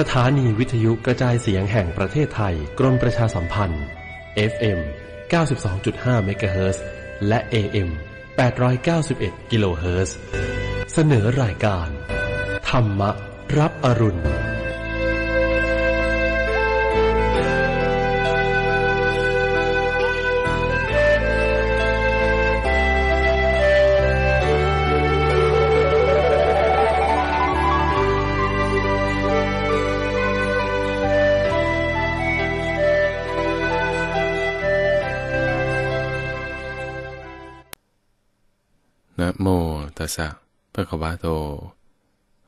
สถานีวิทยุกระจายเสียงแห่งประเทศไทยกรมประชาสัมพันธ์ FM 92.5 MHz และ AM 891กิโลเฮิรตซ์เสนอรายการ ธรรมะ รับอรุณทัสสะพระควาโต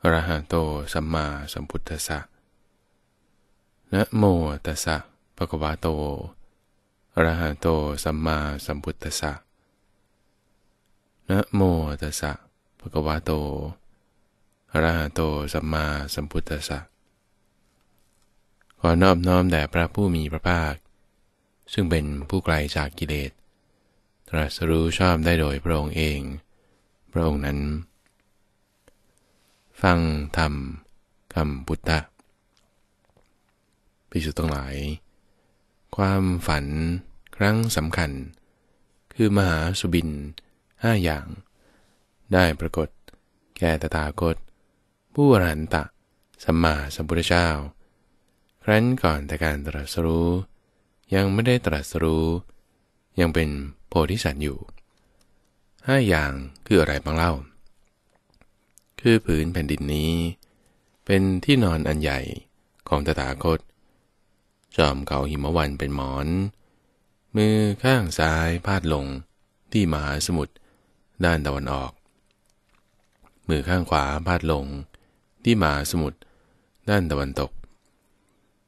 อรหะโตสัมมาสัมพุทธัสสะนะโมตัสสะระควาโตอรหะโตสัมมาสัมพุทธัสสะนะโมตัสสะระควาโตอรหะโต สัมมาสัมพุทธัสสะขอนอบน้อมแด่พระผู้มีพระภาค ซึ่งเป็นผู้ไกลจากกิเลส ตรัสรู้ชอบได้โดยพระองค์เองระองค์นั้นฟังธรรมคำพุทธะพิสุทั้งหลาย ความฝันครั้งสำคัญ คือมหาสุบินห้าอย่าง ได้ปรากฏ แก่ตถาคตผู้อรหันตะสัมมาสัมพุทธเจ้าครั้นก่อนแต่การตรัสรู้ ยังไม่ได้ตรัสรู้ ยังเป็นโพธิสัตว์อยู่ห้าอย่างคืออะไรบ้างเล่า คือผืนแผ่นดินนี้ เป็นที่นอนอันใหญ่ของตถาคต จอมเขาหิมวันเป็นหมอน มือข้างซ้ายพาดลงที่มหาสมุทรด้านตะวันออก มือข้างขวาพาดลง ที่มหาสมุทรด้านตะวันตก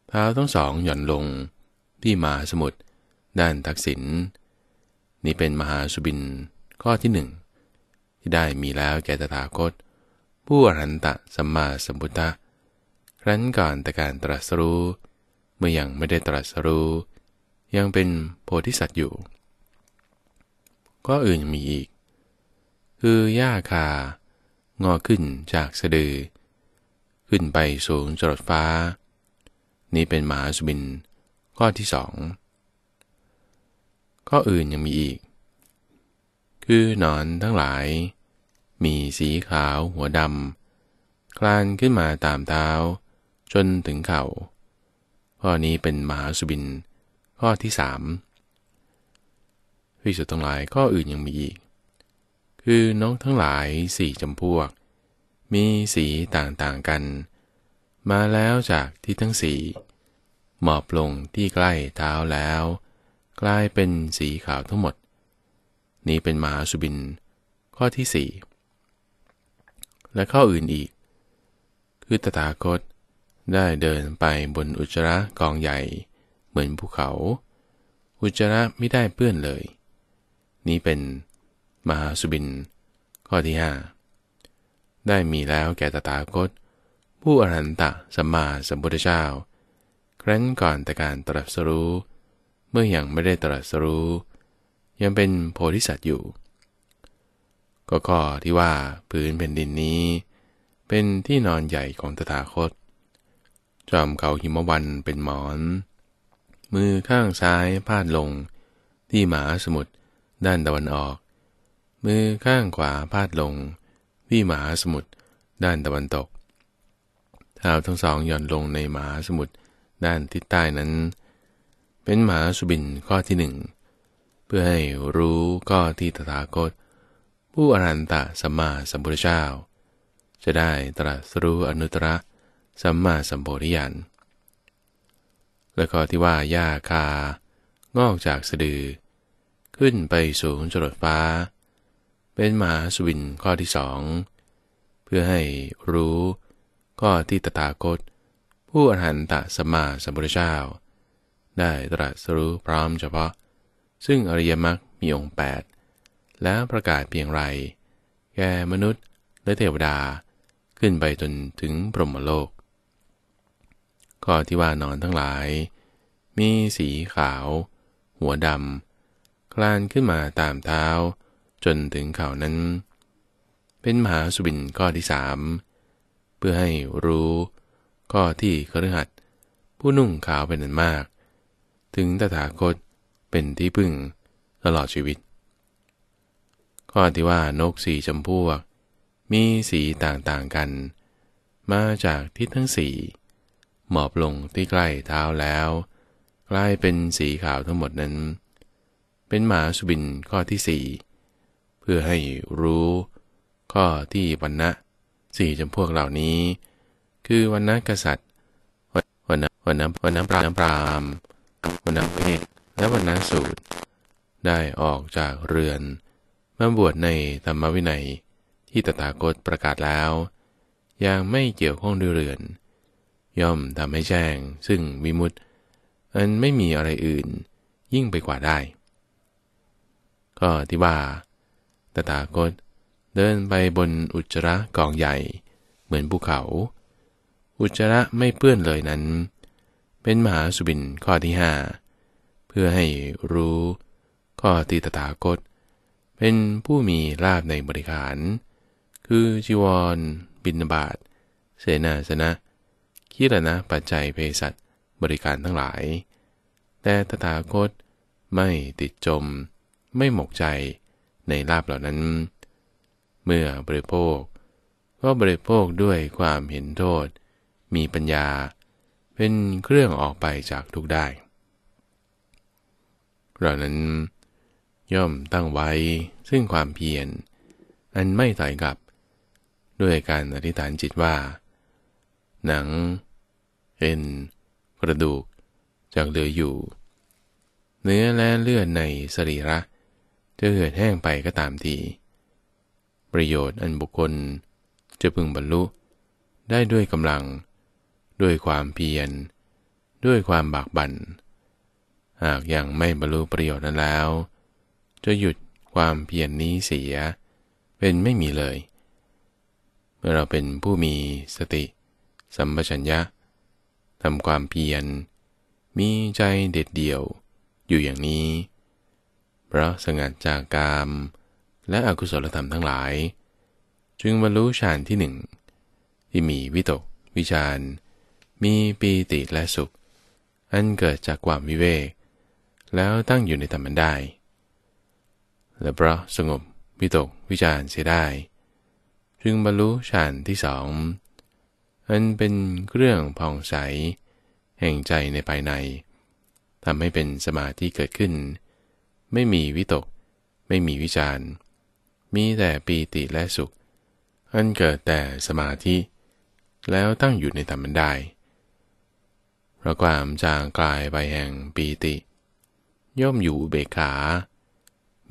เท้าทั้งสองหย่อนลงที่มหาสมุทรด้านทักษิณนนี่เป็นมหาสุบินข้อที่หนึ่งที่ได้มีแล้วแก่ตถาคตผู้อรันตะสัมมาสัมพุทธะครั้นก่อนแต่การตรัสรู้เมื่อยังไม่ได้ตรัสรู้ ยังเป็นโพธิสัตว์อยู่ก็อื่นมีอีก คือหญ้าคางอขึ้นจากสะดือขึ้นไปสูงจรดฟ้า นี้เป็นมหาสุบิน ข้อที่สองข้ออื่นยังมีอีกคือหนอนทั้งหลาย มีสีขาวหัวดำคลานขึ้นมาตามเท้า จนถึงเขา่าข้อนี้เป็นมหาสุบิน ข้อที่สามพิสุทั้งหลายข้ออื่นยังมีอีกคือนกทั้งหลายสี่จำพวก มีสีต่างๆกัน มาแล้วจากที่ทั้งสี่หมอบลงที่ใกล้เท้าแล้ว กลายเป็นสีขาวทั้งหมดนี้เป็นมหาสุบิน ข้อที่ 4 และข้ออื่นอีก คือตถาคตได้เดินไปบนอุจระกองใหญ่เหมือนภูเขา อุจระไม่ได้เปื้อนเลย นี้เป็นมหาสุบิน ข้อที่ 5 ได้มีแล้วแก่ตถาคตผู้อรันตะสัมมาสัมพุทธเจ้าครั้นก่อนแต่การตรัสรู้ เมื่ออยังไม่ได้ตรัสรู้ยังเป็นโพธิสัตว์อยู่ ก็ข้อที่ว่าพื้นแผ่นดินนี้ เป็นที่นอนใหญ่ของตถาคต จอมเขาหิมวันเป็นหมอน มือข้างซ้ายพาดลง ที่หมาสมุทรด้านตะวันออก มือข้างขวาพาดลง ที่หมาสมุทรด้านตะวันตกเท้าทั้งสองหย่อนลงในหมาสมุทรด้านทิศใต้นั้น เป็นหมาสุบินข้อที่หนึ่งเพื่อให้รู้ก็ที่ตถาคตผู้อรันตะสัมมาสัมพุทธเจ้าจะได้ตรัสรู้อนุตตรสัมมาสัมโพธิญาณและก็ที่ว่าหญ้าคา งอกจากสะดือ ขึ้นไปสูงจรดฟ้าเป็นมหาสวินข้อที่สองเพื่อให้รู้ก็ที่ตถาคตผู้อรหันตสัมมาสัมพุทธเจ้าได้ตรัสรู้พร้อมเฉพาะซึ่งอริยมรรคมีองค์8แล้วประกาศเพียงไร แก่มนุษย์และเทวดาขึ้นไปจนถึงพรหมโลก ข้อที่ว่านอนทั้งหลาย มีสีขาว หัวดำคลานขึ้นมาตามเท้า จนถึงเข่านั้น เป็นมหาสุบินข้อที่สามเพื่อให้รู้ข้อที่ครหัดผู้นุ่งขาวเป็นอันมาก ถึงตถาคตเป็นที่พึ่งตลอดชีวิต ข้อที่ว่านกสี่จำพวก มีสีต่าง ๆ กัน มาจากทิศทั้งสี่หมอบลงที่ใกล้เท้าแล้ว กลายเป็นสีขาวทั้งหมดนั้น เป็นหมาสุบินข้อที่สี่เพื่อให้รู้ข้อที่วันนะสี่จำพวกเหล่านี้ คือวันนะกษัตริย์วันนะวันนะวันนะปรามปรามวันนะเพศนวันนาสูตร ได้ออกจากเรือนมาบวชในธรรมวินัยที่ตถาคตประกาศแล้วอย่างไม่เกี่ยวข้องด้วยเรือน ย่อมทำให้แจ้งซึ่งวิมุตต์อันไม่มีอะไรอื่นยิ่งไปกว่าได้ก็ที่ว่าตถาคตเดินไปบนอุจระกองใหญ่เหมือนภูเขา อุจจระไม่เปื้อนเลยนั้น เป็นมหาสุบินข้อที่ห้าเพื่อให้รู้ข้อทีตถาคตเป็นผู้มีลาบในบริการ คือจีวร บินบาตเสนาสนะ คีรณะ ปัจจัยเภสัชบริการทั้งหลาย แต่ตถาคตไม่ติดจมไม่หมกใจในลาบเหล่านั้น เมื่อบริโภคก็บริโภคด้วยความเห็นโทษ มีปัญญา เป็นเครื่องออกไปจากทุกได้เรานั้น ย่อมตั้งไว้ซึ่งความเพียรอันไม่ถอยกลับ ด้วยการอธิษฐานจิตว่า หนังเอ็นกระดูกจากเหลืออยู่ เนื้อและเลือดในสรีระ จะเหือดแห้งไปก็ตามทีประโยชน์อันบุคคล จะพึงบรรลุได้ด้วยกำลัง ด้วยความเพียรด้วยความบากบัน่นหากยังไม่บรรลุประโยชน์นั้นแล้ว จะหยุดความเพียรนนี้เสีย เป็นไม่มีเลย เมื่อเราเป็นผู้มีสติ สัมปชัญญะ ทำความเพียร มีใจเด็ดเดี่ยวอยู่อย่างนี้ เพราะสงัดจากกาม และอกุศลธรรมทั้งหลาย จึงบรรลุฌานที่หนึ่งที่มีวิตกวิจารมีปีติและสุข อันเกิดจากความวิเวกแล้วตั้งอยู่ในธรรมมันได้ และเพราะสงบวิตกวิจารเสียได้ จึงบรรลุฌานที่สอง อันเป็นเครื่องผ่องใส แห่งใจในภายใน ทำให้เป็นสมาธิเกิดขึ้น ไม่มีวิตก ไม่มีวิจารมีแต่ปีติและสุข อันเกิดแต่สมาธิ แล้วตั้งอยู่ในธรรมันได้ เพราะความจางกลายไปแห่งปีติย่อมอยู่เบกขา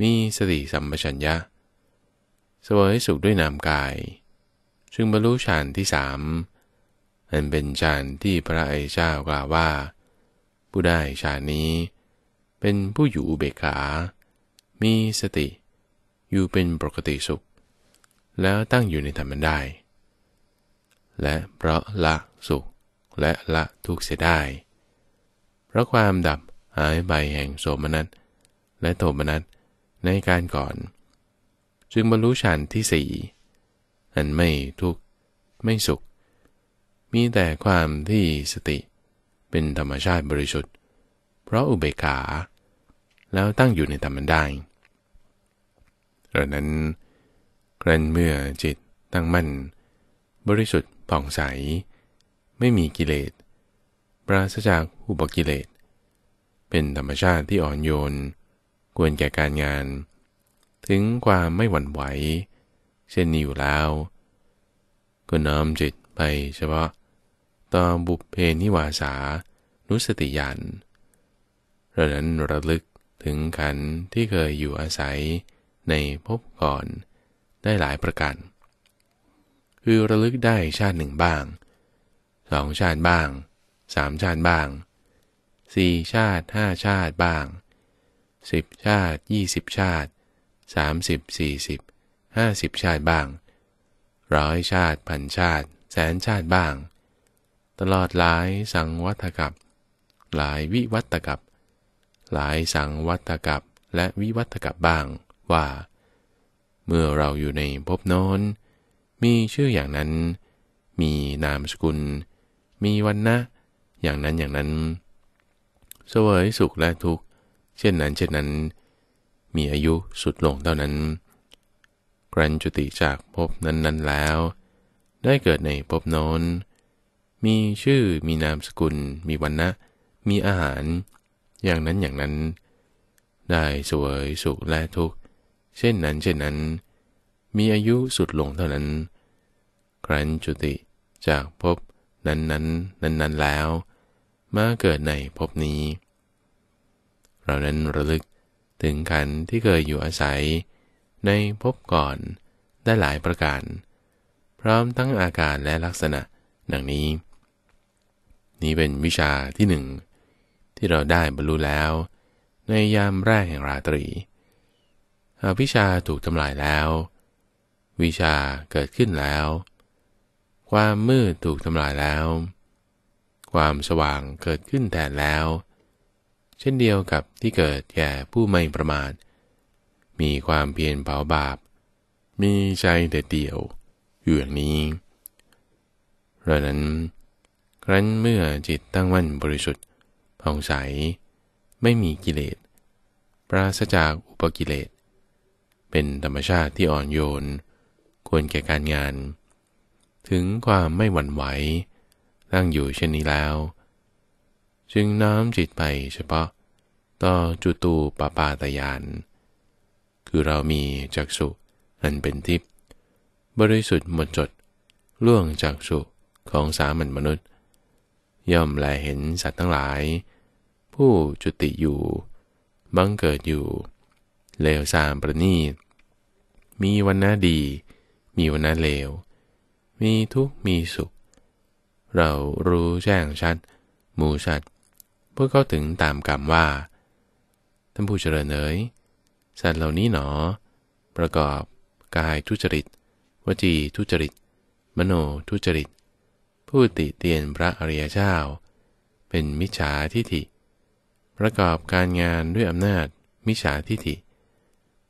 มีสติสัมปชัญญะ เสวยสุขด้วยนามกาย ซึ่งบรรลุฌานที่สามอันเป็นฌานที่พระไอเจ้ากล่าวว่า ผู้ได้ฌานนี้ เป็นผู้อยู่เบกขา มีสติ อยู่เป็นปกติสุข แล้วตั้งอยู่ในธรรมได้ และเพราะละสุขและละทุกข์เสียได้ เพราะความดับหายไปแห่งโสมนัสและโทมนัสในการก่อน จึงบรรลุฌานที่สี่อันไม่ทุกข์ไม่สุข มีแต่ความที่สติ เป็นธรรมชาติบริสุทธิ์ เพราะอุเบกขา แล้วตั้งอยู่ในธรรมันได้ดังนั้น ครั้นเมื่อจิตตั้งมั่น บริสุทธิ์ผ่องใส ไม่มีกิเลส ปราศจากอุปกิเลสเป็นธรรมชาติที่อ่อนโยนควรแก่การงาน ถึงความไม่หวั่นไหว เช่นนี้อยู่แล้วก็น้อมจิตไปเฉพาะต่อบุพเพนิวาสานุสติยานเรานั้นระลึกถึงขันที่เคยอยู่อาศัยในภพก่อนได้หลายประการคือระลึกได้ชาติหนึ่งบ้างสองชาติบ้างสามชาติบ้างสี่ชาติห้าชาติบ้างสิบชาติยี่สิบชาติสามสิบสี่สิบห้าสิบชาติบ้างร้อยชาติพันชาติแสนชาติบ้าง ตลอดหลายสังวัตกับหลายวิวัตกับ หลายสังวัตกับและวิวัตกับบ้าง ว่า เมื่อเราอยู่ในภพโน้น มีชื่ออย่างนั้น มีนามสกุล มีวันนะอย่างนั้นอย่างนั้นสวยสุขและทุกข์เช่นนั้นเช่นนั้น มีอายุสุดลงเท่านั้นกรันจุติจากภพนั้นๆแล้วได้เกิดในภพโน้นมีชื่อมีนามสกุลมีวันนะมีอาหารอย่างนั้นอย่างนั้นได้สวยสุขและทุกข์เช่นนั้นเช่นนั้นมีอายุสุดลงเท่านั้นครันจุติจากภพนั้นๆนั้นๆแล้วมาเกิดใน ภพนี้ เรานั้นระลึกถึงขันที่เคยอยู่อาศัยใน ภพก่อนได้หลายประการ พร้อม ทั้งอาการและลักษณะดังนี้ นี้เป็นวิชาที่หนึ่งที่เราได้บรรลุแล้ว ในยามแรกแห่งราตรีอวิชาถูก ทำลายแล้ว วิชาเกิดขึ้นแล้ว ความ มืด ถูก ทำลายแล้วความสว่างเกิดขึ้นแทนแล้ว เช่นเดียวกับที่เกิดแก่ผู้ไม่ประมาทมีความเพียรเผาบาป มีใจเด็ดเดี่ยวอยู่อย่างนี้เรนั้น ครั้นเมื่อจิตตั้งมั่นบริสุทธิ์ผ่องใส ไม่มีกิเลสปราศจากอุปกิเลส เป็นธรรมชาติที่อ่อนโยน ควรแก่การงาน ถึงความไม่หวั่นไหวตั้งอยู่เช่นนี้แล้ว จึงน้อมจิตไปเฉพาะ ต่อจุตูปปาตยาน คือเรามีจักสุอันเป็นทิพย์บริสุทธิ์หมดจด ล่วงจักสุของสามัญมนุษย์ ย่อมแลเห็นสัตว์ทั้งหลาย ผู้จุติอยู่บังเกิดอยู่ เลวสามประนีต มีวันน่าดี มีวันน่าเลว มีทุกข์มีสุขเรารู้แจ้งชัดหมูชัดพวกเขาถึงตามกรรมว่าท่านผู้เจริญเอ๋ยสัตว์เหล่านี้หนอ ประกอบกายทุจริต วจีทุจริต มโนทุจริต ผู้ติเตียนพระอริยเจ้า เป็นมิจฉาทิฐิประกอบการงานด้วยอำนาจมิจฉาทิฐิ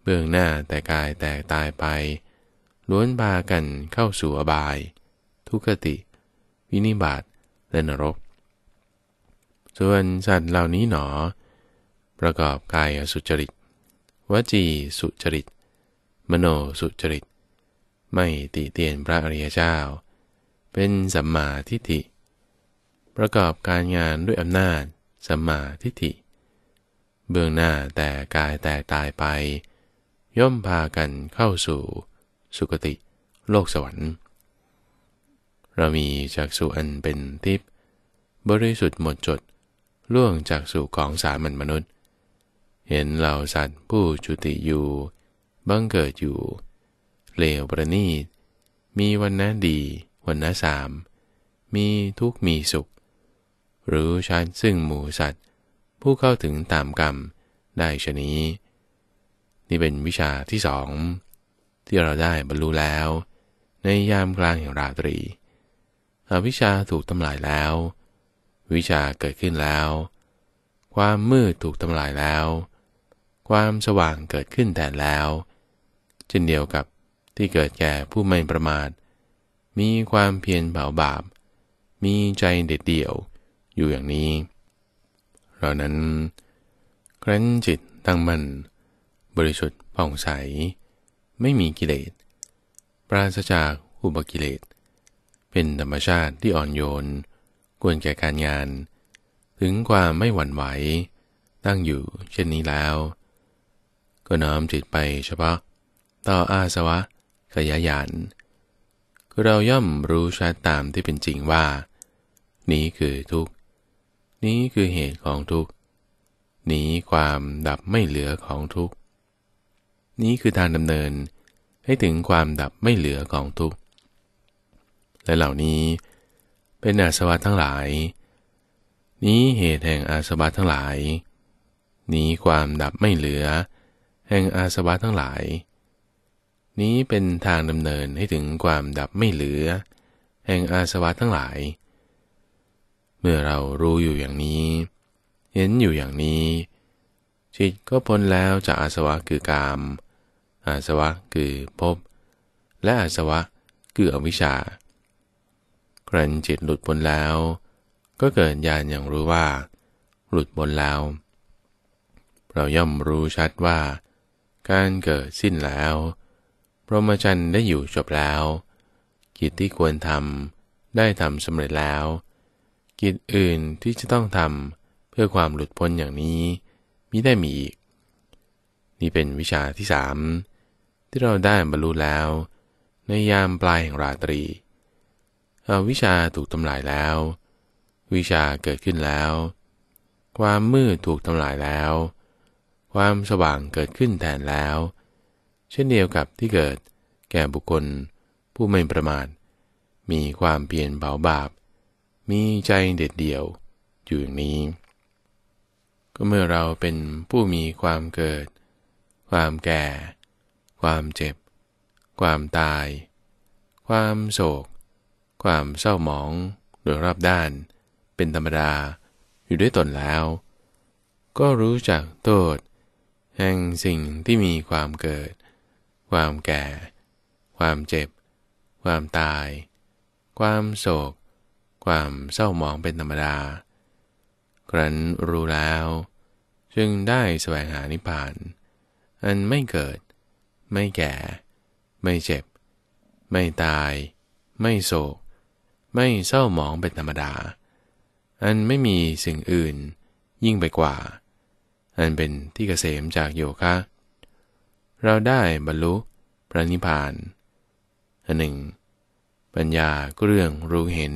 เบื้องหน้าแต่กายแตกตายไป ล้วนพากันเข้าสู่อบาย ทุกติวินิบาตและนรก ส่วนสัตว์เหล่านี้หนอ ประกอบกายสุจริต วจีสุจริต มโนสุจริต ไม่ติเตียนพระอริยเจ้า เป็นสัมมาทิฏฐิ ประกอบการงานด้วยอำนาจ สัมมาทิฏฐิ เบื้องหน้าแต่กายแต่ตายไป ย่อมพากันเข้าสู่ สุคติ โลกสวรรค์เรามีจักสุอันเป็นทิพย์บริสุทธิ์หมดจด ล่วงจากสุของสามัญมนุษย์ เห็นเหล่าสัตว์ผู้จุติอยู่ บังเกิดอยู่ เลวประณีต มีวันนะดีวันนะสาม มีทุกมีสุข หรือชันซึ่งหมูสัตว์ผู้เข้าถึงตามกรรม ได้ชนี้ นี่เป็นวิชาที่สอง ที่เราได้บรรลุแล้ว ในยามกลางแห่งราตรีอวิชชาถูกทำลายแล้ว วิชาเกิดขึ้นแล้ว ความมืดถูกทำลายแล้ว ความสว่างเกิดขึ้นแทนแล้วเช่นเดียวกับที่เกิดแก่ผู้ไม่ประมาท มีความเพียรเผาบาปมีใจเด็ดเดี่ยวอยู่อย่างนี้เหล่านั้นครั้นจิตตั้งมัน่นบริสุทธิ์ผ่องใส ไม่มีกิเลสปราศจากอุปกิเลสเป็นธรรมชาติที่อ่อนโยนควรแก่การงาน ถึงความไม่หวั่นไหวตั้งอยู่เช่นนี้แล้ว ก็น้อมจิตไปเฉพาะ ต่ออาสวะขยายานคือเราย่อมรู้ชัดตามที่เป็นจริงว่านี้คือทุกนี้คือเหตุของทุกนี้ความดับไม่เหลือของทุกนี้คือทางดำเนินให้ถึงความดับไม่เหลือของทุกข์และเหล่านี้เป็นอาสวะทั้งหลาย นี้เหตุแห่งอาสวะทั้งหลาย นี้ความดับไม่เหลือ แห่งอาสวะทั้งหลาย นี้เป็นทางดำเนินให้ถึงความดับไม่เหลือ แห่งอาสวะทั้งหลาย เมื่อเรารู้อยู่อย่างนี้ เห็นอยู่อย่างนี้จิตก็พ้นแล้วจากอาสวะคือกาม อาสวะคือภพและอาสวะคืออวิชชาครั้นจิตหลุดพ้นแล้ว ก็เกิดญาณอย่างรู้ว่า หลุดพ้นแล้ว เราย่อมรู้ชัดว่า การเกิดสิ้นแล้วพรหมจรรย์ได้อยู่จบแล้ว กิจที่ควรทำได้ทำสำเร็จแล้ว กิจอื่นที่จะต้องทำเพื่อความหลุดพ้นอย่างนี้มิได้มีอีก นี่เป็นวิชาที่สามที่เราได้บรรลุแล้ว ในยามปลายแห่งราตรีอวิชาถูกทำลายแล้ว วิชาเกิดขึ้นแล้ว ความมืดถูกทำลายแล้ว ความสว่างเกิดขึ้นแทนแล้ว เช่นเดียวกับที่เกิด แก่บุคคลผู้ไม่ประมาทมีความเปลี่ยนเบาบาป มีใจเด็ดเดี่ยว อยู่อย่างนี้ ก็เมื่อเราเป็นผู้มีความเกิด ความแก่ ความเจ็บ ความตาย ความโศกความเศร้าหมอง โดยรอบด้าน เป็นธรรมดาอยู่ด้วยตนแล้ว ก็รู้จักโทษแห่งสิ่งที่มีความเกิด ความแก่ ความเจ็บ ความตาย ความโศก ความเศร้าหมองเป็นธรรมดา ครั้นรู้แล้ว จึงได้แสวงหานิพพาน อันไม่เกิด ไม่แก่ ไม่เจ็บ ไม่ตาย ไม่โศกไม่เศร้าหมองเป็นธรรมดา อันไม่มีสิ่งอื่นยิ่งไปกว่า อันเป็นที่เกษมจากโยคะ เราได้บรรลุพระนิพพานอันหนึ่ง ปัญญาก็เรื่องรู้เห็น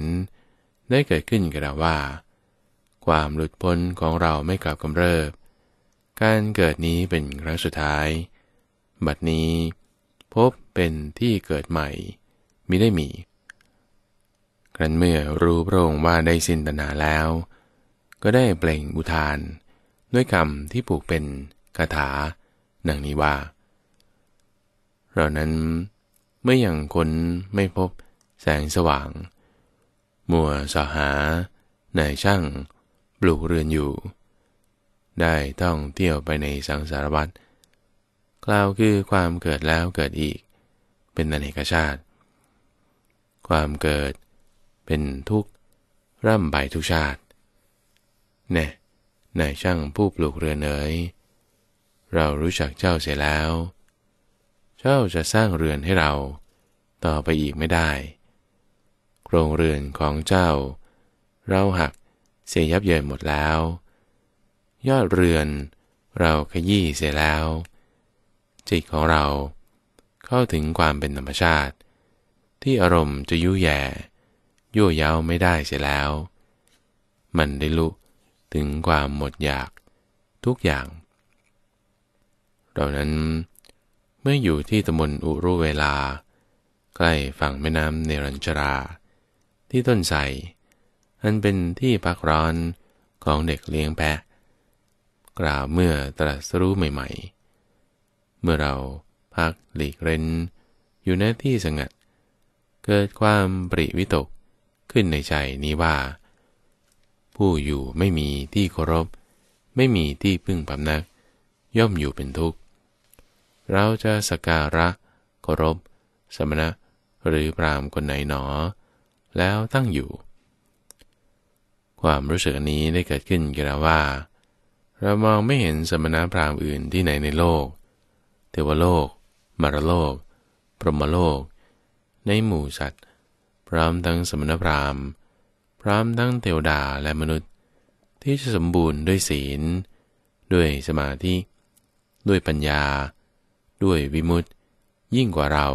ได้เกิดขึ้นกับเราว่า ความหลุดพ้นของเราไม่กลับกำเริบ การเกิดนี้เป็นครั้งสุดท้าย บัดนี้พบเป็นที่เกิดใหม่มิได้มีครั้นเมื่อรู้พระองค์ว่าได้สิ้นตนาแล้ว ก็ได้เปล่งอุทานด้วยคำที่ผูกเป็นคาถาดังนี้ว่า เรานั้นเมื่ออยังคนไม่พบแสงสว่างมัวสหาในช่างปลูกเรือนอยู่ ได้ต้องเที่ยวไปในสังสารวัฏกล่าวคือความเกิดแล้วเกิดอีกเป็นนันเอกชาติ ความเกิดเป็นทุกข์ร่ำไปทุกชาติ แน่ นายช่างผู้ปลูกเรือนเอ๋ยเรารู้จักเจ้าเสียแล้ว เจ้าจะสร้างเรือนให้เรา ต่อไปอีกไม่ได้ โครงเรือนของเจ้า เราหักเสียยับเยินหมดแล้ว ยอดเรือนเราขยี้เสียแล้ว จิตของเรา เข้าถึงความเป็นธรรมชาติ ที่อารมณ์จะยุ่ยแย่ยั่วเย้าไม่ได้เสียแล้ว มันได้ลุถึงความหมดอยากทุกอย่างเรานั้น เมื่ออยู่ที่ตำบลอุรุเวลา ใกล้ฝั่งแม่น้ำเนรัญชรา ที่ต้นไทรอันเป็นที่พักร้อนของเด็กเลี้ยงแพะกล่าวเมื่อตรัสรู้ใหม่ ๆ เมื่อเราพักหลีกเร้น อยู่ในที่สงัด เกิดความปริวิตกขึ้นในใจนี้ว่า ผู้อยู่ไม่มีที่เคารพ ไม่มีที่พึ่งพำนัก ย่อมอยู่เป็นทุกข์ เราจะสการะเคารพ สมณะหรือปรามคนไหนหนอ แล้วตั้งอยู่ ความรู้สึกนี้ได้เกิดขึ้นกัระว่า เรามองไม่เห็นสมณะพราหมณ์อื่นที่ไหนในโลก เทวโลกมารโลก พรหมโลก ในหมู่สัตว์พร้อมทั้งสมณพราหมณ์พร้อมทั้งเทวดาและมนุษย์ที่จะสมบูรณ์ด้วยศีล ด้วยสมาธิ ด้วยปัญญา ด้วยวิมุตติยิ่งกว่าเรา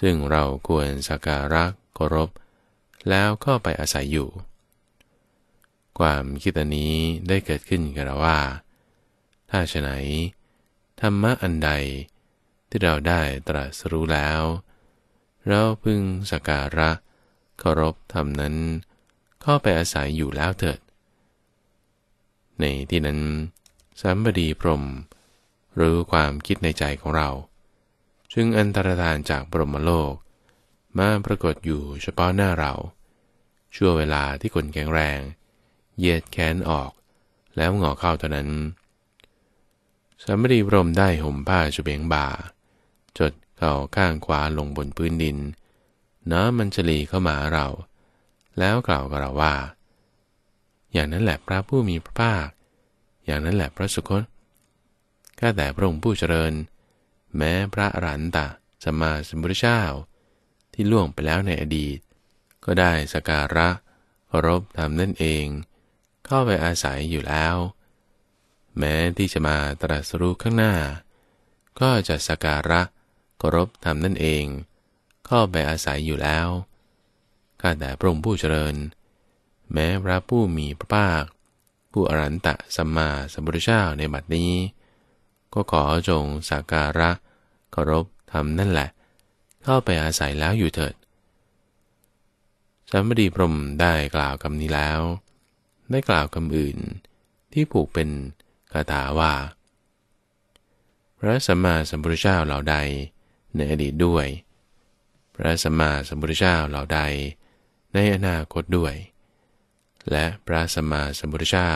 ซึ่งเราควรสักการะเคารพ แล้วก็ไปอาศัยอยู่ ความคิดนี้ได้เกิดขึ้นกับเราว่า ถ้าฉไหนธรรมะอันใดที่เราได้ตรัสรู้แล้วเราพึงสักการะเคารพธรรมนั้น เข้าไปอาศัยอยู่แล้วเถิด ในที่นั้นสามบดีพรมหรือความคิดในใจของเรา ซึ่งอันตรธานจากบรมโลก มาปรากฏอยู่เฉพาะหน้าเรา ชั่วเวลาที่คนแข็งแรงเยียดแขนออกแล้วงอเข้าเท่านั้นสามบดีพรมได้ห่มผ้าชุเบงบ่าจดข่าข้างขวาลงบนพื้นดิน น้ำมันจะลีเข้ามาเรา แล้วกล่าวกับเราว่า อย่างนั้นแหละพระผู้มีพระภาค อย่างนั้นแหละพระสุคตข้าแต่พระองค์ผู้เจริญ แม้พระอรันตะสมมาสมุทรเจ้า ที่ล่วงไปแล้วในอดีต ก็ได้สการะรบทำนั่นเอง เข้าไปอาศัยอยู่แล้ว แม้ที่จะมาตรัสรู้ข้างหน้า ก็จะสการะคารพธรรมนั่นเอง เข้าไปอาศัยอยู่แล้ว ข้าแต่พระองค์ผู้เจริญ แม้พระผู้มีพระภาค ผู้อรันตะสัมมาสัมพุทธเจ้าในบัดนี้ ก็ขอจงสักการะเคารพธรรมนั่นแหละ เข้าไปอาศัยแล้วอยู่เถิดสามดีพรมได้กล่าวคำนี้แล้ว ได้กล่าวคำอื่นที่ผูกเป็นคาถาว่า พระสัมมาสัมพุทธเจ้าเหล่าใดในอดีตด้วย พระสัมมาสัมพุทธเจ้า เหล่าใด ในอนาคตด้วย และพระสัมมาสัมพุทธเจ้า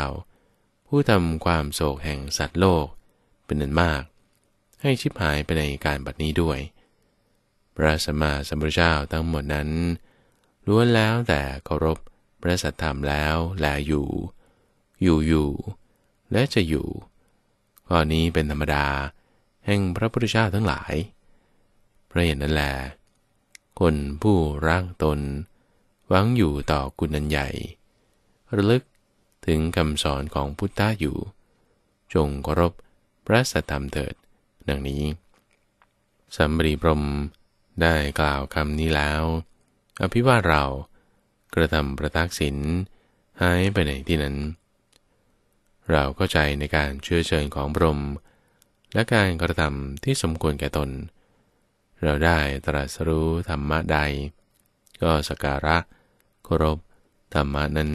ผู้ทำความโศกแห่งสัตว์โลกเป็นนันมาก ให้ชิบหายไปในการบัดนี้ด้วย พระสัมมาสัมพุทธเจ้าทั้งหมดนั้น ล้วนแล้วแต่เคารพพระสัทธรรมแล้ว แลอยู่ อยู่อยู่ และจะอยู่ ข้อนี้เป็นธรรมดาแห่งพระพุทธเจ้าทั้งหลายระเหตุนั้นแหลคนผู้รักตน หวังอยู่ต่อกุณันใหญ่ ระลึกถึงคำสอนของพุทธะอยู่ จงกรบพระสัตธรรมเถิด ดังนี้ สัมบริพรมได้กล่าวคำนี้แล้ว อภิวาเรากระทำประทักษิณหายไปไหนที่นั้น เราเข้าใจในการเชื่อเชิญของพรม และการกระทำที่สมควรแก่ตนเราได้ตรัสรู้ธรรมะใด ก็สการะเคารพธรรมะนั้น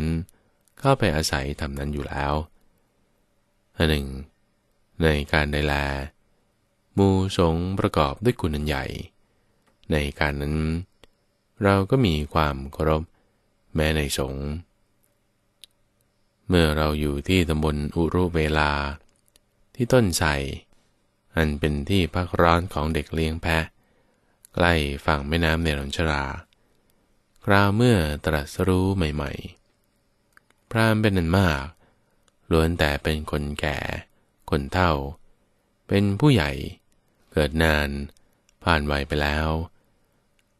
เข้าไปอาศัยธรรมนั้นอยู่แล้วอันหนึ่ง ในการใดแล มูสงประกอบด้วยกุณันใหญ่ ในการนั้น เราก็มีความเคารพแม้ในสงเมื่อเราอยู่ที่ตำบลอุรุเวลา ที่ต้นใสอันเป็นที่พักร้อนของเด็กเลี้ยงแพะใกล้ฝั่งแม่น้ำเนรัญชรา คราวเมื่อตรัสรู้ใหม่ๆ พรามเป็นนันมาก ล้วนแต่เป็นคนแก่ คนเฒ่า เป็นผู้ใหญ่ เกิดนาน ผ่านวัยไปแล้ว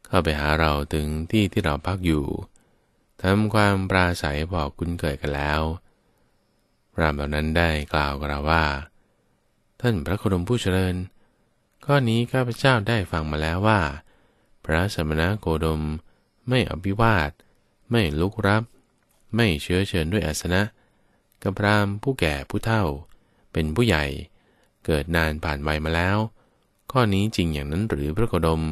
เข้าไปหาเราถึงที่ที่เราพักอยู่ ทำความปราศัยบอกคุ้นเิดกันแล้ว พรามเหล่านั้นได้กล่าวกับเราว่า ท่านพระคุมผู้เจริญข้อนี้ข้าพเจ้าได้ฟังมาแล้วว่า พระสมณโคดมไม่อภิวาท ไม่ลุกรับ ไม่เชื้อเชิญด้วยอาสนะกับพรามผู้แก่ผู้เฒ่า เป็นผู้ใหญ่เกิดนานผ่านวัยมาแล้ว ข้อนี้จริงอย่างนั้นหรือพระโคดม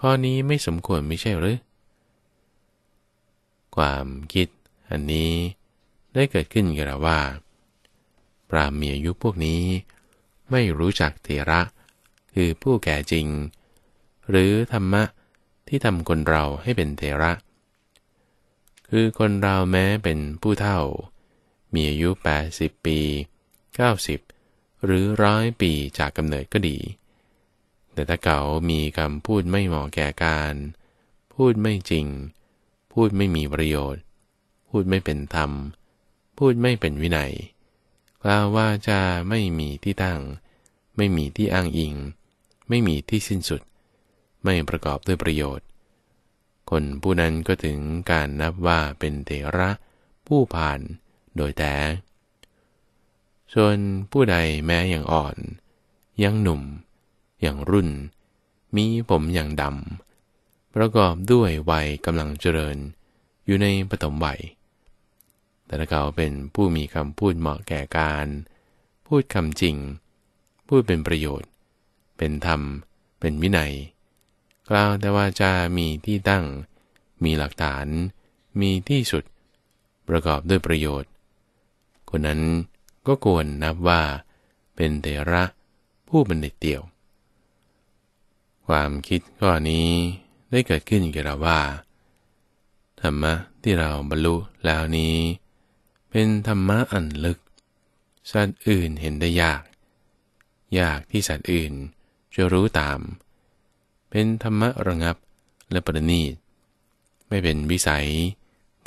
ข้อนี้ไม่สมควรไม่ใช่หรือ ความคิดอันนี้ได้เกิดขึ้นกับเราว่าปรามีอายุพวกนี้ ไม่รู้จักเทระคือผู้แก่จริง หรือธรรมะที่ทำคนเราให้เป็นเทระ คือคนเราแม้เป็นผู้เฒ่า มีอายุ80 ปี 90 หรือร้อยปีจากกำเนิดก็ดี แต่ถ้าเก่ามีคำพูดไม่เหมาะแก่การ พูดไม่จริง พูดไม่มีประโยชน์ พูดไม่เป็นธรรม พูดไม่เป็นวินัยกล่าวว่าจะไม่มีที่ตั้ง ไม่มีที่อ้างอิงไม่มีที่สิ้นสุด ไม่ประกอบด้วยประโยชน์ คนผู้นั้นก็ถึงการนับว่าเป็นเถระผู้ผ่านโดยแต่ ส่วนผู้ใดแม้อย่างอ่อน ยังหนุ่ม อย่างรุ่น มีผมอย่างดำ ประกอบด้วยวัยกำลังเจริญ อยู่ในปฐมวัย แต่ถ้าเขาเป็นผู้มีคำพูดเหมาะแก่การ พูดคำจริง พูดเป็นประโยชน์เป็นธรรม เป็นวินัย กล่าวแต่ว่าจะมีที่ตั้ง มีหลักฐาน มีที่สุด ประกอบด้วยประโยชน์ คนนั้นก็ควรนับว่า เป็นเทระผู้บัณฑตเดียว ความคิดข้อนี้ได้เกิดขึ้นแก่เราว่า ธรรมะที่เราบรรลุแล้วนี้ เป็นธรรมะอันลึก สัตว์อื่นเห็นได้ยาก ยากที่สัตว์อื่นจะรู้ตาม เป็นธรรมะระงับและประณีต ไม่เป็นวิสัย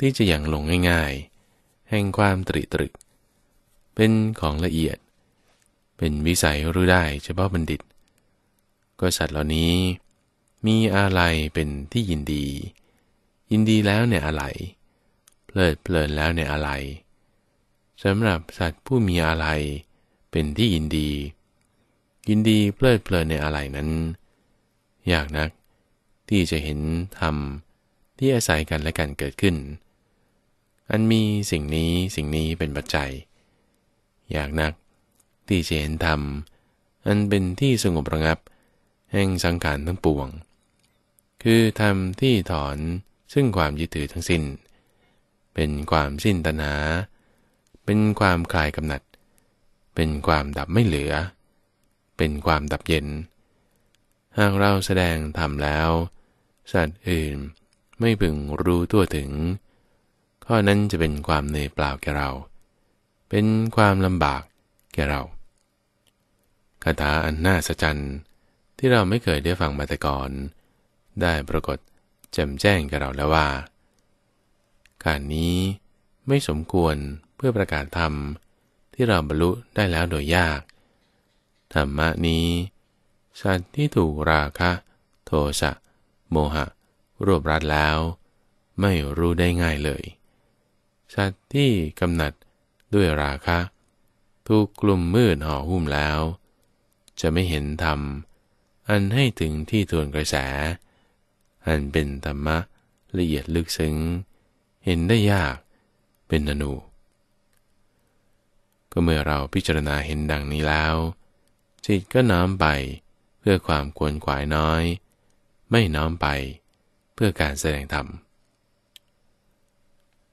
ที่จะอย่างลงง่ายๆ แห่งความตริตรึก เป็นของละเอียด เป็นวิสัยรู้ได้เฉพาะบัณฑิตก็สัตว์เหล่านี้ มีอะไรเป็นที่ยินดี ยินดีแล้วในอะไร เพลิดเพลินแล้วในอะไรสำหรับสัตว์ผู้มีอะไรเป็นที่ยินดียินดีเพลิดเพลินในอะไรนั้นยากนักที่จะเห็นธรรมที่อาศัยกันและกันเกิดขึ้น อันมีสิ่งนี้สิ่งนี้เป็นปัจจัยยากนัก ที่จะเห็นธรรมอันเป็นที่สงบระงับ แห่งสังขารทั้งปวง คือธรรมที่ถอนซึ่งความยึดถือทั้งสิน้น เป็นความสิ้นตนา เป็นความคลายกำหนัด เป็นความดับไม่เหลือเป็นความดับเย็น หากเราแสดงทำแล้ว สัตว์อื่นไม่พึงรู้ตัวถึง ข้อนั้นจะเป็นความเหนื่อยเปล่าแก่เรา เป็นความลำบากแก่เราคาถาอันน่าสะใจที่เราไม่เคยได้ฟังมาแต่ก่อนได้ปรากฏแจ่มแจ้งแก่เราแล้วว่า การนี้ไม่สมควรเพื่อประกาศธรรม ที่เราบรรลุได้แล้วโดยยากธรรมะนี้ สัตว์ที่ถูกราคะ โทสะโมหะรวบรัดแล้ว ไม่รู้ได้ง่ายเลย สัตว์ที่กำหนัดด้วยราคะถูกกลุ่มมืดห่อหุ้มแล้ว จะไม่เห็นธรรม อันให้ถึงที่ทวนกระแส อันเป็นธรรมะละเอียดลึกซึ้งเห็นได้ยากเป็นอนุ ก็เมื่อเราพิจารณาเห็นดังนี้แล้วจิตก็น้อมไปเพื่อความควรขวายน้อย ไม่น้อมไปเพื่อการแสดงธรรม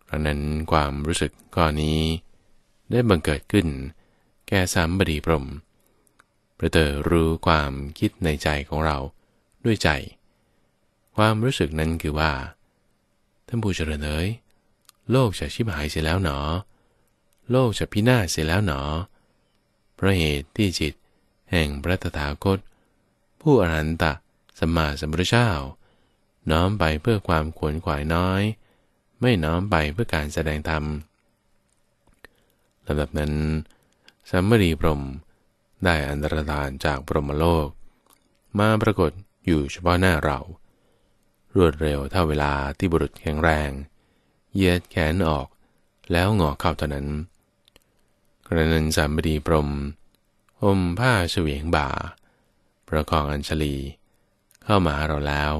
ดังนั้นความรู้สึกก้อนี้ ได้บังเกิดขึ้น แก่สามบดีพรมพระเตอรู้ความคิดในใจของเราด้วยใจ ความรู้สึกนั้นคือว่าท่านผู้เจริญเอ๋ยโลกจะชิบหายเสียแล้วหนอ โลกจะพินาศเสียแล้วหนอเพราะเหตุที่จิตแห่งพระตถาคตผู้อรหันตะสมมาสมุทรเจ้าน้อมไปเพื่อความขวนขวายน้อย ไม่น้อมไปเพื่อการแสดงธรรมลำดับนั้นสมรีพรมได้อันตรธานจากพรหมโลก มาปรากฏอยู่เฉพาะหน้าเรา รวดเร็วเท่าเวลาที่บุรุษแข็งแรงเยียดแขนออกแล้วงอเข้าเท่านั้น กระนันสามบดีพรมห่มผ้าเฉวียงบ่า ประคองอัญชลี เข้ามาหาเราแล้ว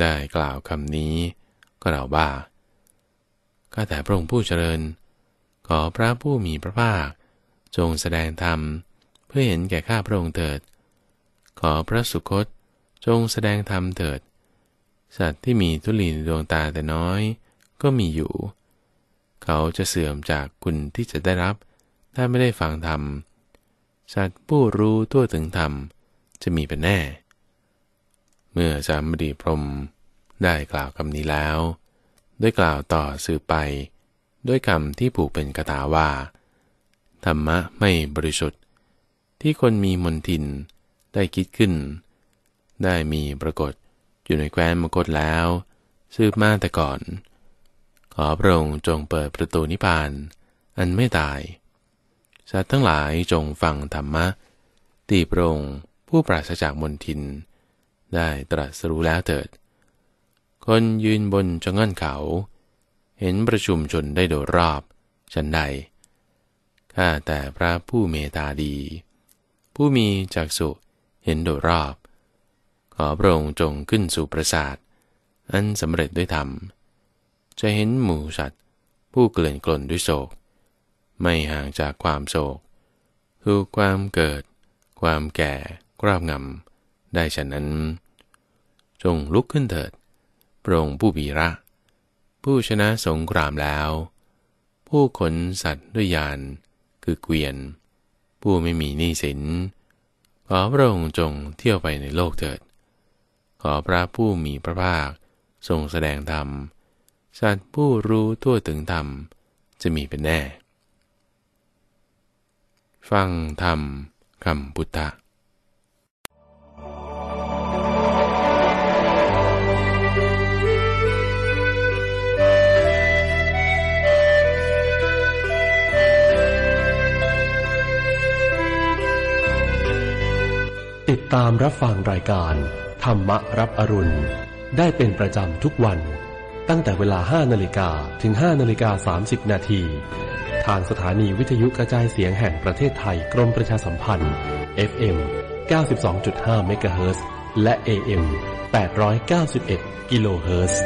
ได้กล่าวคำนี้ก็เราบ้าก็แต่พระองค์ผู้เจริญ ขอพระผู้มีพระภาค จงแสดงธรรม เพื่อเห็นแก่ข้าพระองค์เถิด ขอพระสุคตจงแสดงธรรมเถิด สัตว์ที่มีทุลีดวงตาแต่น้อยก็มีอยู่ เขาจะเสื่อมจากคุณที่จะได้รับ ถ้าไม่ได้ฟังธรรมเสัตว์ผู้รู้ทั่วถึงธรรม จะมีเป็นแน่ เมื่อสามดีพรมได้กล่าวคำนี้แล้ว ด้วยกล่าวต่อสืบไปด้วยคำที่ผูกเป็นกถาว่า ธรรมะไม่บริสุทธิ์ ที่คนมีมนทิน ได้คิดขึ้น ได้มีปรากฏอยู่ในแคว้นมกฏแล้วสืบมาแต่ก่อน ขอพระองค์จงเปิดประตูนิพพาน อันไม่ตายสัตว์ทั้งหลายจงฟังธรรมะที่พระองค์ผู้ปราศจากมนทิน ได้ตรัสรู้แล้วเถิด คนยืนบนจงเงินเขา เห็นประชุมชนได้โดยรอบฉันใดข้าแต่พระผู้เมตตาดี ผู้มีจักสุเห็นโดยรอบ ขอพระองค์จงขึ้นสู่ประสาท อันสำเร็จด้วยธรรม จะเห็นหมูสัตว์ผู้เกลื่อนกลนด้วยโศกไม่ห่างจากความโศก คือความเกิด ความแก่กราบงำ ได้ฉะนั้น จงลุกขึ้นเถิด พระองค์ผู้บีระ ผู้ชนะสงครามแล้ว ผู้ขนสัตว์ด้วยยาน คือเกวียน ผู้ไม่มีหนี้สิน ขอพระองค์จงเที่ยวไปในโลกเถิด ขอพระผู้มีพระภาคทรงแสดงธรรม สัตว์ผู้รู้ทั่วถึงธรรมจะมีเป็นแน่ฟังธรรมคำพุทธะติดตามรับฟังรายการ ธรรมะรับอรุณ ได้เป็นประจำทุกวันตั้งแต่เวลา 5นาฬิกาถึง 5นาฬิกา30นาทีทางสถานีวิทยุกระจายเสียงแห่งประเทศไทยกรมประชาสัมพันธ์ FM 92.5 MHz และ AM 891กิโลเฮิรตซ์